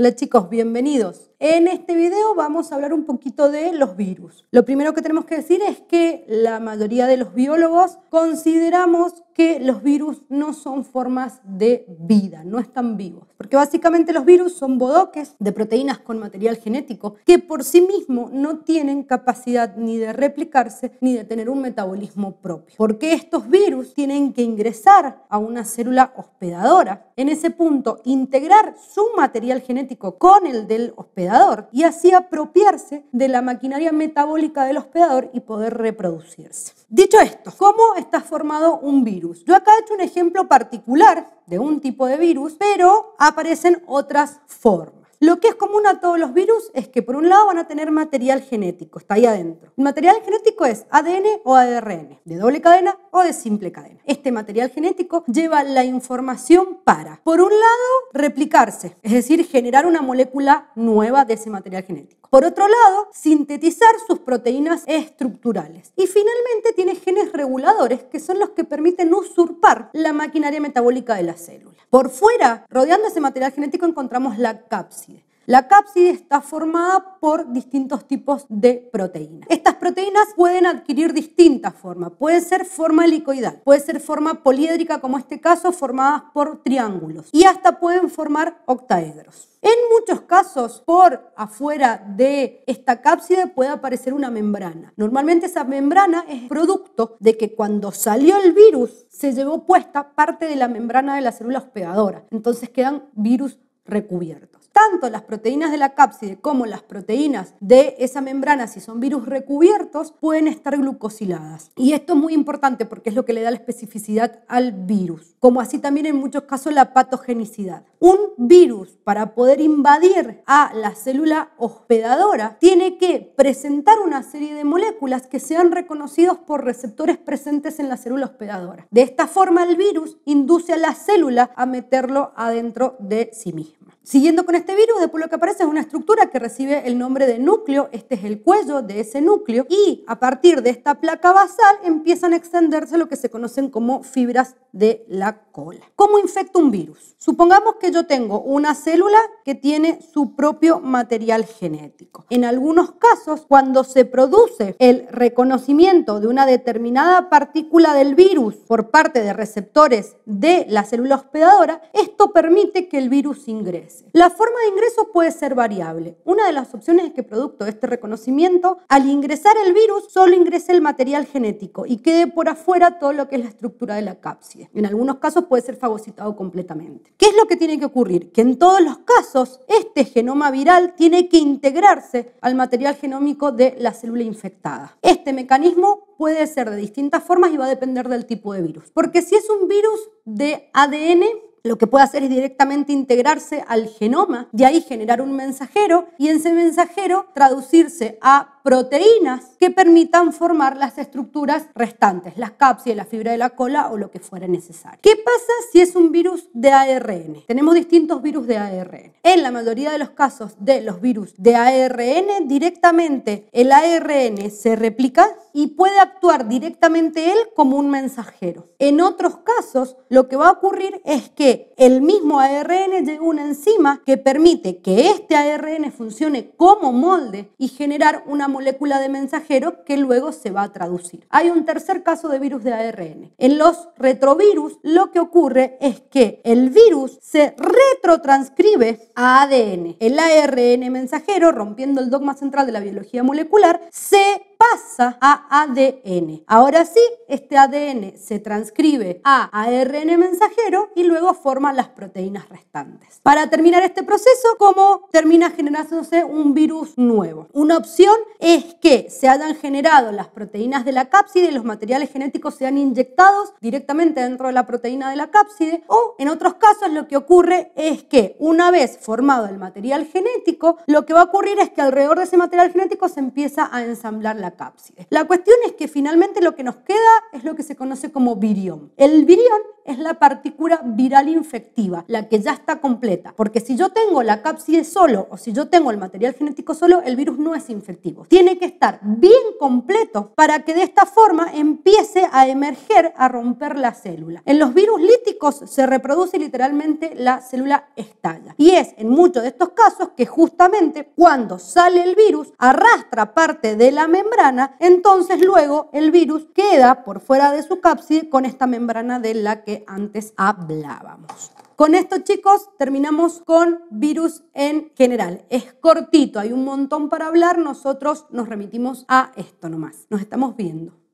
Hola chicos, bienvenidos. En este video vamos a hablar un poquito de los virus. Lo primero que tenemos que decir es que la mayoría de los biólogos consideramos que los virus no son formas de vida, no están vivos. Porque básicamente los virus son bodoques de proteínas con material genético que por sí mismo no tienen capacidad ni de replicarse ni de tener un metabolismo propio. Porque estos virus tienen que ingresar a una célula hospedadora, en ese punto integrar su material genético con el del hospedador y así apropiarse de la maquinaria metabólica del hospedador y poder reproducirse. Dicho esto, ¿cómo está formado un virus? Yo acá he hecho un ejemplo particular de un tipo de virus, pero aparecen otras formas. Lo que es común a todos los virus es que por un lado van a tener material genético, está ahí adentro. El material genético es ADN o ARN, de doble cadena o de simple cadena. Este material genético lleva la información para, por un lado, replicarse, es decir, generar una molécula nueva de ese material genético. Por otro lado, sintetizar sus proteínas estructurales. Y finalmente tiene genes reguladores que son los que permiten usurpar la maquinaria metabólica de la célula. Por fuera, rodeando ese material genético, encontramos la cápsula. La cápside está formada por distintos tipos de proteínas. Estas proteínas pueden adquirir distintas formas. Puede ser forma helicoidal, puede ser forma poliédrica, como este caso, formadas por triángulos y hasta pueden formar octaedros. En muchos casos, por afuera de esta cápside puede aparecer una membrana. Normalmente esa membrana es producto de que cuando salió el virus se llevó puesta parte de la membrana de la célula hospedadora. Entonces quedan virus recubiertos. Tanto las proteínas de la cápside como las proteínas de esa membrana, si son virus recubiertos, pueden estar glucosiladas. Y esto es muy importante porque es lo que le da la especificidad al virus, como así también en muchos casos la patogenicidad. Un virus, para poder invadir a la célula hospedadora, tiene que presentar una serie de moléculas que sean reconocidos por receptores presentes en la célula hospedadora. De esta forma, el virus induce a la célula a meterlo adentro de sí misma. time. Siguiendo con este virus, después lo que aparece es una estructura que recibe el nombre de núcleo, este es el cuello de ese núcleo, y a partir de esta placa basal empiezan a extenderse lo que se conocen como fibras de la cola. ¿Cómo infecta un virus? Supongamos que yo tengo una célula que tiene su propio material genético. En algunos casos, cuando se produce el reconocimiento de una determinada partícula del virus por parte de receptores de la célula hospedadora, esto permite que el virus ingrese. La forma de ingreso puede ser variable. Una de las opciones es que producto de este reconocimiento, al ingresar el virus, solo ingrese el material genético y quede por afuera todo lo que es la estructura de la cápside. En algunos casos puede ser fagocitado completamente. ¿Qué es lo que tiene que ocurrir? Que en todos los casos este genoma viral tiene que integrarse al material genómico de la célula infectada. Este mecanismo puede ser de distintas formas y va a depender del tipo de virus. Porque si es un virus de ADN, lo que puede hacer es directamente integrarse al genoma, de ahí generar un mensajero y en ese mensajero traducirse a proteínas que permitan formar las estructuras restantes, las cápsides, la fibra de la cola o lo que fuera necesario. ¿Qué pasa si es un virus de ARN? Tenemos distintos virus de ARN. En la mayoría de los casos de los virus de ARN, directamente el ARN se replica y puede actuar directamente él como un mensajero. En otros casos, lo que va a ocurrir es que el mismo ARN de una enzima que permite que este ARN funcione como molde y generar una molécula de mensajero que luego se va a traducir. Hay un tercer caso de virus de ARN. En los retrovirus lo que ocurre es que el virus se retrotranscribe a ADN. El ARN mensajero, rompiendo el dogma central de la biología molecular, se pasa a ADN. Ahora sí, este ADN se transcribe a ARN mensajero y luego forma las proteínas restantes. Para terminar este proceso, ¿cómo termina generándose un virus nuevo? Una opción es que se hayan generado las proteínas de la cápside y los materiales genéticos sean inyectados directamente dentro de la proteína de la cápside o en otros casos lo que ocurre es que una vez formado el material genético, lo que va a ocurrir es que alrededor de ese material genético se empieza a ensamblar la cápside. La cuestión es que finalmente lo que nos queda es lo que se conoce como virión. El virión es la partícula viral infectiva, la que ya está completa. Porque si yo tengo la cápside solo o si yo tengo el material genético solo, el virus no es infectivo. Tiene que estar bien completo para que de esta forma empiece a emerger, a romper la célula. En los virus líticos se reproduce literalmente la célula estalla. Y es en muchos de estos casos que justamente cuando sale el virus, arrastra parte de la membrana, entonces luego el virus queda por fuera de su cápside con esta membrana de la que antes hablábamos. Con esto, chicos, terminamos con virus en general. Es cortito, hay un montón para hablar. Nosotros nos remitimos a esto nomás. Nos estamos viendo.